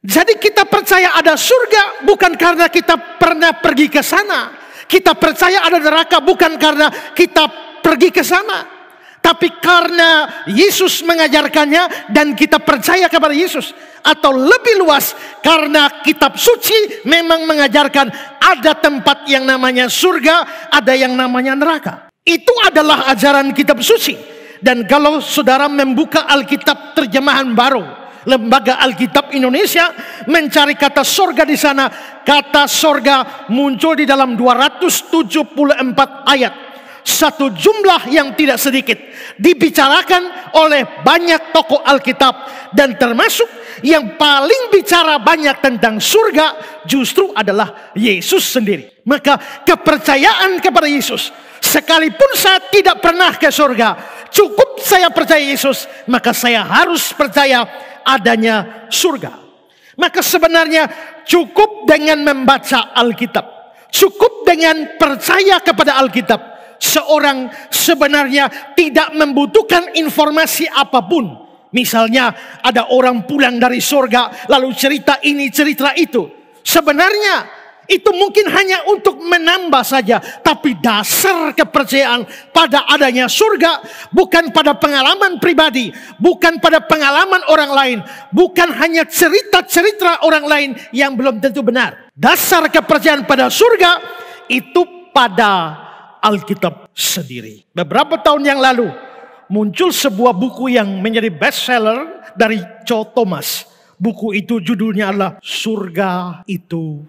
Jadi kita percaya ada surga bukan karena kita pernah pergi ke sana. Kita percaya ada neraka bukan karena kita pergi ke sana tapi karena Yesus mengajarkannya dan kita percaya kepada Yesus atau lebih luas karena kitab suci memang mengajarkan ada tempat yang namanya surga, ada yang namanya neraka. Itu adalah ajaran kitab suci. Dan kalau saudara membuka Alkitab terjemahan baru, Lembaga Alkitab Indonesia mencari kata sorga di sana. Kata sorga muncul di dalam 274 ayat. Satu jumlah yang tidak sedikit dibicarakan oleh banyak tokoh Alkitab dan termasuk yang paling bicara banyak tentang surga justru adalah Yesus sendiri. Maka kepercayaan kepada Yesus Sekalipun saya tidak pernah ke surga, cukup saya percaya Yesus, maka saya harus percaya adanya surga. Maka sebenarnya cukup dengan membaca Alkitab. Cukup dengan percaya kepada Alkitab. Seorang sebenarnya tidak membutuhkan informasi apapun. Misalnya ada orang pulang dari surga lalu cerita ini cerita itu. Sebenarnya itu mungkin hanya untuk menambah saja. Tapi dasar kepercayaan pada adanya surga bukan pada pengalaman pribadi, bukan pada pengalaman orang lain, bukan hanya cerita-cerita orang lain yang belum tentu benar. Dasar kepercayaan pada surga itu pada Alkitab sendiri. Beberapa tahun yang lalu muncul sebuah buku yang menjadi bestseller dari Joe Thomas. Buku itu judulnya adalah Surga itu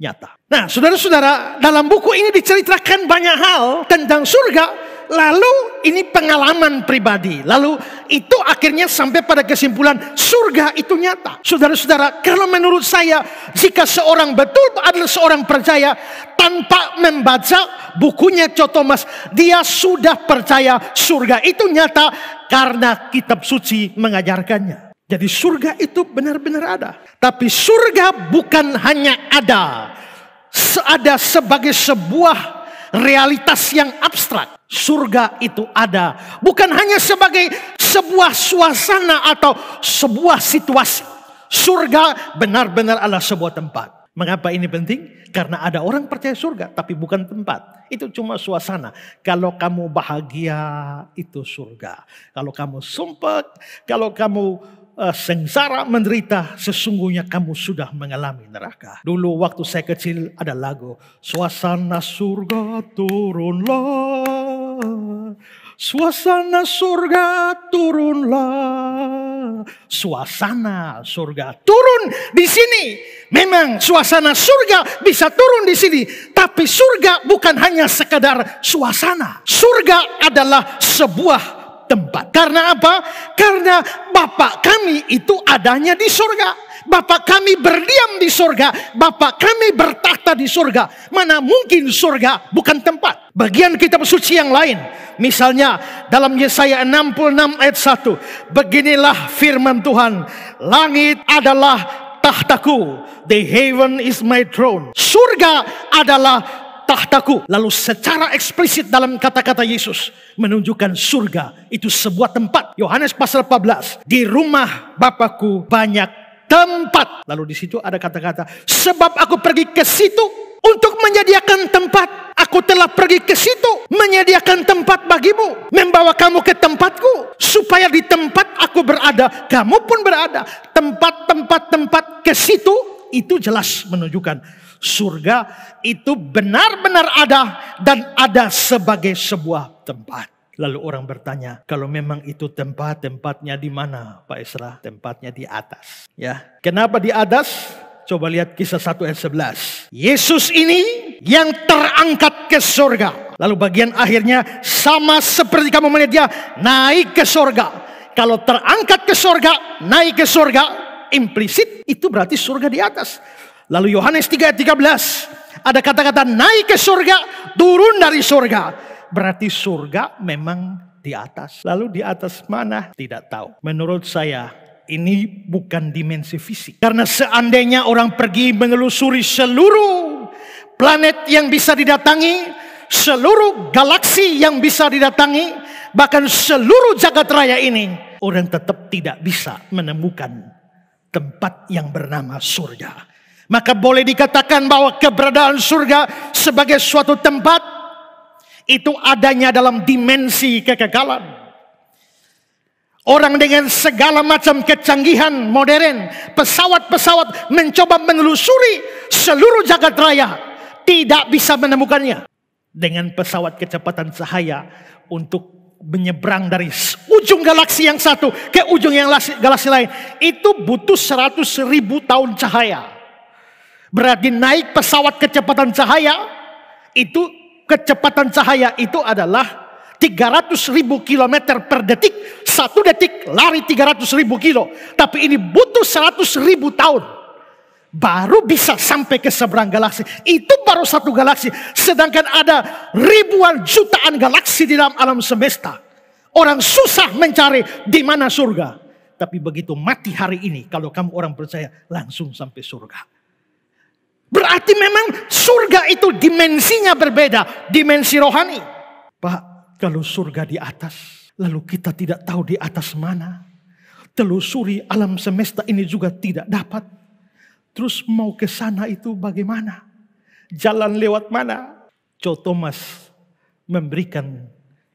nyata. Nah, saudara-saudara, dalam buku ini diceritakan banyak hal tentang surga, lalu ini pengalaman pribadi. Lalu itu akhirnya sampai pada kesimpulan surga itu nyata. Saudara-saudara, kalau menurut saya jika seorang betul adalah seorang percaya tanpa membaca bukunya Co Thomas, dia sudah percaya surga itu nyata karena kitab suci mengajarkannya. Jadi surga itu benar-benar ada. Tapi surga bukan hanya ada. Ada sebagai sebuah realitas yang abstrak. Surga itu ada. Bukan hanya sebagai sebuah suasana atau sebuah situasi. Surga benar-benar adalah sebuah tempat. Mengapa ini penting? Karena ada orang percaya surga, tapi bukan tempat. Itu cuma suasana. Kalau kamu bahagia, itu surga. Kalau kamu sumpek, kalau kamu Eh, sengsara menderita, sesungguhnya kamu sudah mengalami neraka. Dulu waktu saya kecil ada lagu, suasana surga turunlah, suasana surga turunlah, suasana surga turun di sini. Memang suasana surga bisa turun di sini, tapi surga bukan hanya sekadar suasana. Surga adalah sebuah tempat. Karena apa? Karena Bapak kami itu adanya di surga. Bapak kami berdiam di surga. Bapak kami bertahta di surga. Mana mungkin surga bukan tempat. Bagian kita suci yang lain. Misalnya dalam Yesaya 66 ayat 1. Beginilah firman Tuhan. Langit adalah tahtaku. The heaven is my throne. Surga adalah tahtaku. Lalu secara eksplisit dalam kata-kata Yesus menunjukkan surga itu sebuah tempat. Yohanes pasal 14, di rumah Bapakku banyak tempat. Lalu di situ ada kata-kata, sebab aku pergi ke situ untuk menyediakan tempat. Aku telah pergi ke situ menyediakan tempat bagimu, membawa kamu ke tempatku, supaya di tempat aku berada, kamu pun berada. Tempat, tempat, tempat ke situ itu jelas menunjukkan surga itu benar-benar ada dan ada sebagai sebuah tempat. Lalu orang bertanya, kalau memang itu tempat, tempatnya di mana Pak Isra? Tempatnya di atas. Ya, Kenapa di atas? Coba lihat kisah 1 ayat 11. Yesus ini yang terangkat ke surga. Lalu bagian akhirnya sama seperti kamu melihat dia naik ke surga. Kalau terangkat ke surga, naik ke surga, implisit itu berarti surga di atas. Lalu Yohanes belas ada kata-kata naik ke surga, turun dari surga. Berarti surga memang di atas. Lalu di atas mana? Tidak tahu. Menurut saya ini bukan dimensi fisik. Karena seandainya orang pergi menelusuri seluruh planet yang bisa didatangi, seluruh galaksi yang bisa didatangi, bahkan seluruh jagat raya ini, orang tetap tidak bisa menemukan tempat yang bernama surga. Maka boleh dikatakan bahwa keberadaan surga sebagai suatu tempat itu adanya dalam dimensi kekekalan. Orang dengan segala macam kecanggihan modern, pesawat-pesawat mencoba menelusuri seluruh jagat raya, tidak bisa menemukannya. Dengan pesawat kecepatan cahaya untuk menyeberang dari ujung galaksi yang satu ke ujung yang galaksi lain, itu butuh 100 ribu tahun cahaya. Berarti naik pesawat kecepatan cahaya itu kecepatan cahaya itu adalah 300 ribu kilometer per detik. Satu detik lari 300 ribu kilo. Tapi ini butuh 100 ribu tahun. Baru bisa sampai ke seberang galaksi. Itu baru satu galaksi. Sedangkan ada ribuan jutaan galaksi di dalam alam semesta. Orang susah mencari di mana surga. Tapi begitu mati hari ini, kalau kamu orang percaya, langsung sampai surga. Berarti memang surga itu dimensinya berbeda, dimensi rohani. Pak, kalau surga di atas, lalu kita tidak tahu di atas mana. Telusuri alam semesta ini juga tidak dapat. Terus mau ke sana itu bagaimana? Jalan lewat mana? Joe Thomas memberikan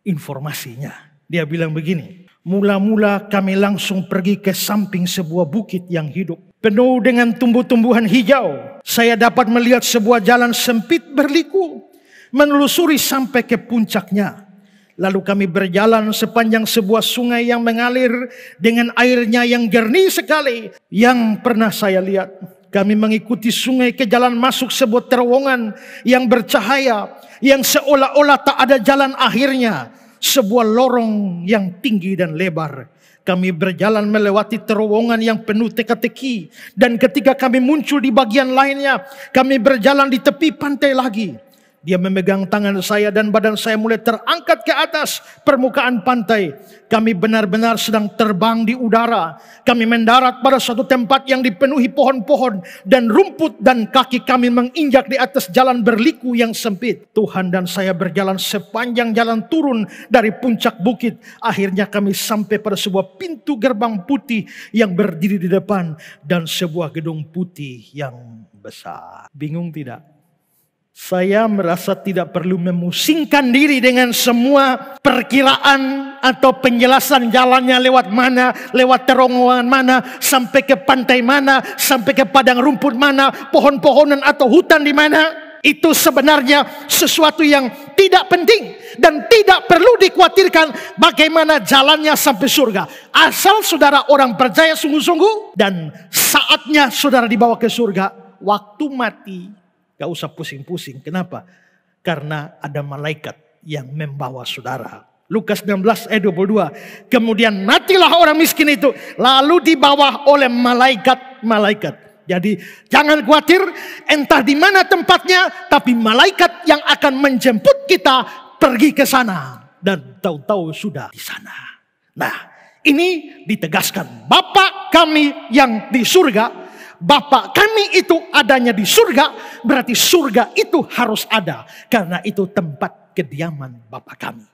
informasinya. Dia bilang begini, Mula-mula kami langsung pergi ke samping sebuah bukit yang hidup. Penuh dengan tumbuh-tumbuhan hijau. Saya dapat melihat sebuah jalan sempit berliku. Menelusuri sampai ke puncaknya. Lalu kami berjalan sepanjang sebuah sungai yang mengalir dengan airnya yang jernih sekali. Yang pernah saya lihat. Kami mengikuti sungai ke jalan masuk sebuah terowongan yang bercahaya. Yang seolah-olah tak ada jalan akhirnya sebuah lorong yang tinggi dan lebar. Kami berjalan melewati terowongan yang penuh teka-teki. Dan ketika kami muncul di bagian lainnya, kami berjalan di tepi pantai lagi. Dia memegang tangan saya dan badan saya mulai terangkat ke atas permukaan pantai. Kami benar-benar sedang terbang di udara. Kami mendarat pada suatu tempat yang dipenuhi pohon-pohon dan rumput dan kaki kami menginjak di atas jalan berliku yang sempit. Tuhan dan saya berjalan sepanjang jalan turun dari puncak bukit. Akhirnya kami sampai pada sebuah pintu gerbang putih yang berdiri di depan dan sebuah gedung putih yang besar. Bingung tidak? saya merasa tidak perlu memusingkan diri dengan semua perkiraan atau penjelasan jalannya lewat mana, lewat terowongan mana, sampai ke pantai mana, sampai ke padang rumput mana, pohon-pohonan atau hutan di mana. Itu sebenarnya sesuatu yang tidak penting dan tidak perlu dikhawatirkan bagaimana jalannya sampai surga. Asal saudara orang percaya sungguh-sungguh dan saatnya saudara dibawa ke surga, waktu mati Gak usah pusing-pusing. Kenapa? Karena ada malaikat yang membawa saudara. Lukas 16 ayat 22. Kemudian matilah orang miskin itu. Lalu dibawa oleh malaikat-malaikat. Jadi jangan khawatir entah di mana tempatnya. Tapi malaikat yang akan menjemput kita pergi ke sana. Dan tahu-tahu sudah di sana. Nah ini ditegaskan. Bapak kami yang di surga Bapak kami itu adanya di surga, berarti surga itu harus ada. Karena itu tempat kediaman Bapak kami.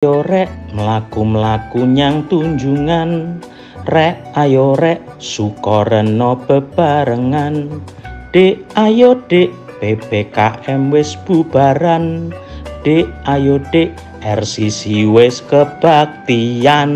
Ayo rek melaku melaku nyang tunjungan Rek ayo rek sukoreno bebarengan Dek ayo dek PPKM wis bubaran Dek ayo dek RCC wis kebaktian